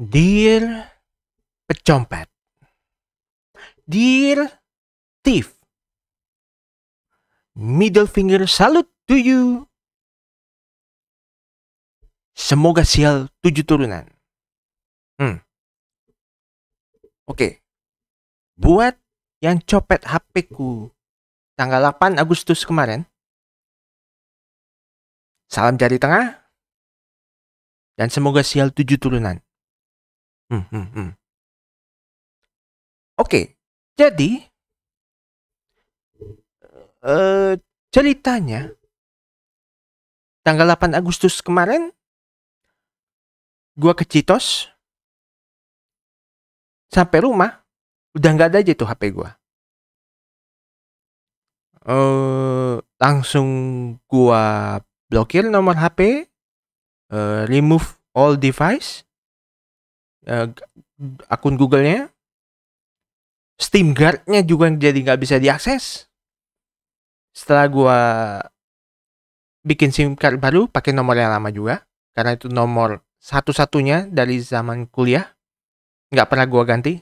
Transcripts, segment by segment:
Dear pecompet. Dear thief. Middle finger salute to you. Semoga sial tujuh turunan. Hmm. Oke. Okay. Buat yang copet HP ku tanggal 8 Agustus kemarin. Salam jari tengah. Dan semoga sial tujuh turunan. Hmm, hmm, hmm. Oke, jadi uh, ceritanya tanggal 8 Agustus kemarin gua ke Citos sampai rumah udah nggak ada aja tuh HP gua. Uh, langsung gua blokir nomor HP uh, remove all device uh, akun Google-nya Steam Guard-nya juga jadi nggak bisa diakses setelah gua bikin SIM card baru pakai nomor yang lama juga karena itu nomor satu-satunya dari zaman kuliah nggak pernah gua ganti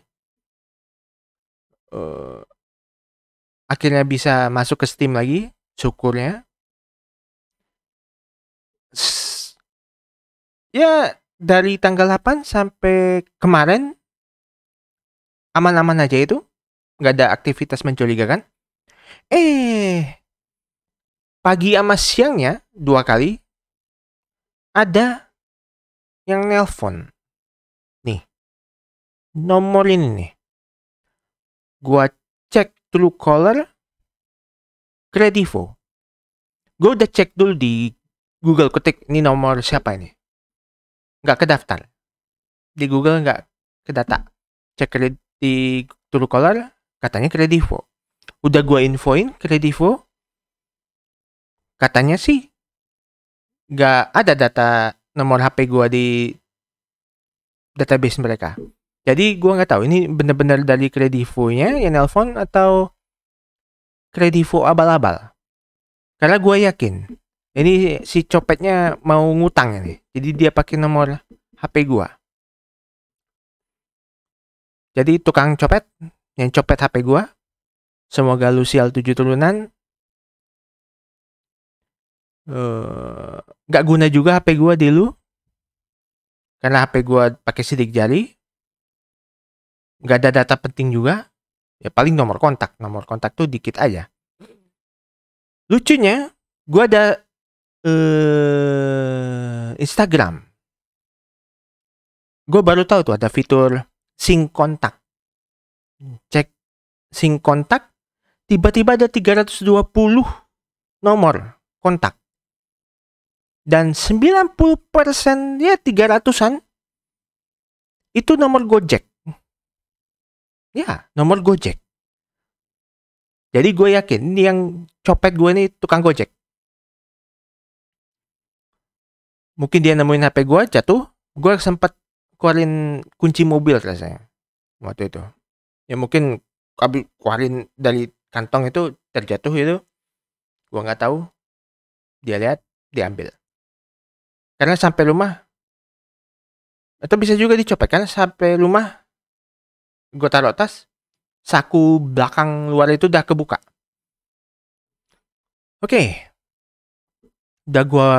uh, akhirnya bisa masuk ke Steam lagi syukurnya ya dari tanggal 8 sampai kemarin aman-aman aja itu nggak ada aktivitas mencurigakan eh pagi sama siangnya dua kali ada yang nelpon nih nomor ini nih gua cek dulu caller Kredivo. Gua udah cek dulu di Google ketik ini nomor siapa ini nggak kedaftar di Google nggak ke data cek di Truecaller katanya kredivo udah gua infoin kredivo katanya sih nggak ada data nomor HP gua di database mereka jadi gua nggak tahu ini bener-bener dari kredivonya yang nelpon atau kredivo abal-abal karena gua yakin ini si copetnya mau ngutang ini. Jadi dia pakai nomor HP gua. Jadi tukang copet yang copet HP gua. Semoga lu sial tujuh turunan. Uh, eh, gak guna juga HP gua di lu. Karena HP gua pakai sidik jari. Gak ada data penting juga. Ya paling nomor kontak. Nomor kontak tuh dikit aja. Lucunya, gua ada uh, Instagram. Gue baru tahu tuh ada fitur sync kontak. Hmm. Cek sync kontak, tiba-tiba ada 320 nomor kontak. Dan 90% ya 300-an itu nomor Gojek. Ya, nomor Gojek. Jadi gue yakin ini yang copet gue ini tukang Gojek. mungkin dia nemuin HP gua jatuh gua sempat keluarin kunci mobil rasanya waktu itu ya mungkin abis keluarin dari kantong itu terjatuh itu gua nggak tahu dia lihat diambil karena sampai rumah atau bisa juga dicopet karena sampai rumah gua taruh tas saku belakang luar itu udah kebuka oke okay. udah gue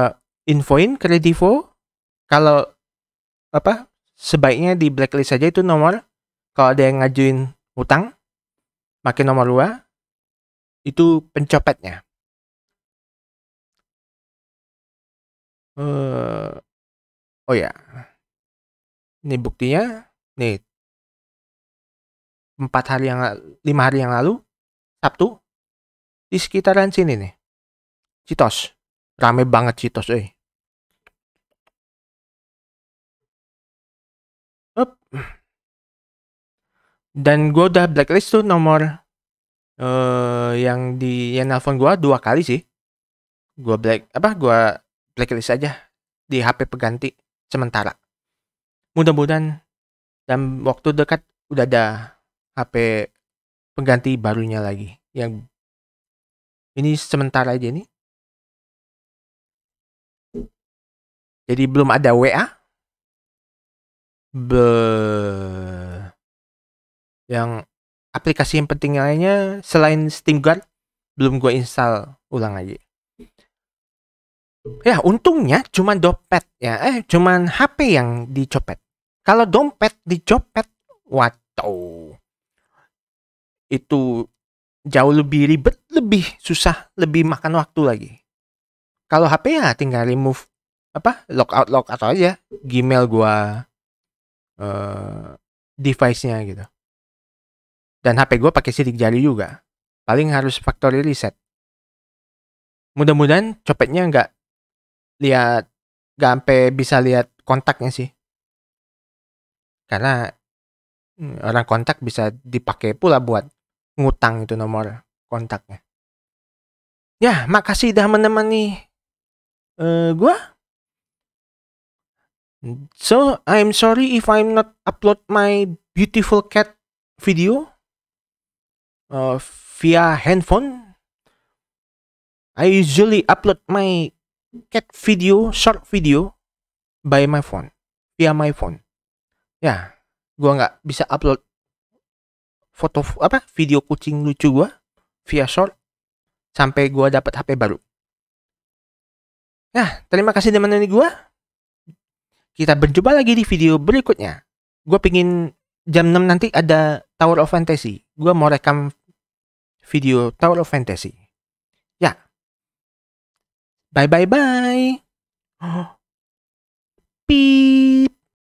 infoin kredivo kalau apa sebaiknya di blacklist saja itu nomor kalau ada yang ngajuin utang pakai nomor dua itu pencopetnya uh, oh ya ini buktinya nih empat hari yang lima hari yang lalu Sabtu di sekitaran sini nih Citos Rame banget Citos, eh. Dan gue udah blacklist tuh nomor uh, yang di yang nelfon gue dua kali sih. Gue black apa? Gue blacklist aja di HP peganti sementara. Mudah-mudahan dan waktu dekat udah ada HP pengganti barunya lagi yang ini sementara aja nih Jadi belum ada WA. Be... Yang aplikasi yang penting lainnya selain Steam Guard belum gue install ulang aja. Ya untungnya cuma dompet ya, eh cuman HP yang dicopet. Kalau dompet dicopet, waduh itu jauh lebih ribet, lebih susah, lebih makan waktu lagi. Kalau HP ya tinggal remove apa lock atau aja Gmail gua uh, device-nya gitu. Dan HP gua pakai sidik jari juga. Paling harus factory reset. Mudah-mudahan copetnya nggak lihat nggak sampai bisa lihat kontaknya sih. Karena hmm, orang kontak bisa dipakai pula buat ngutang itu nomor kontaknya. Ya, makasih dah menemani uh, gua So I'm sorry if I'm not upload my beautiful cat video uh, via handphone. I usually upload my cat video, short video by my phone, via my phone. Ya, gua nggak bisa upload foto apa video kucing lucu gua via short sampai gua dapat HP baru. Nah, terima kasih teman ini gua. Kita berjumpa lagi di video berikutnya. Gue pingin jam 6 nanti ada Tower of Fantasy. Gue mau rekam video Tower of Fantasy. Ya. Bye bye bye. Peace.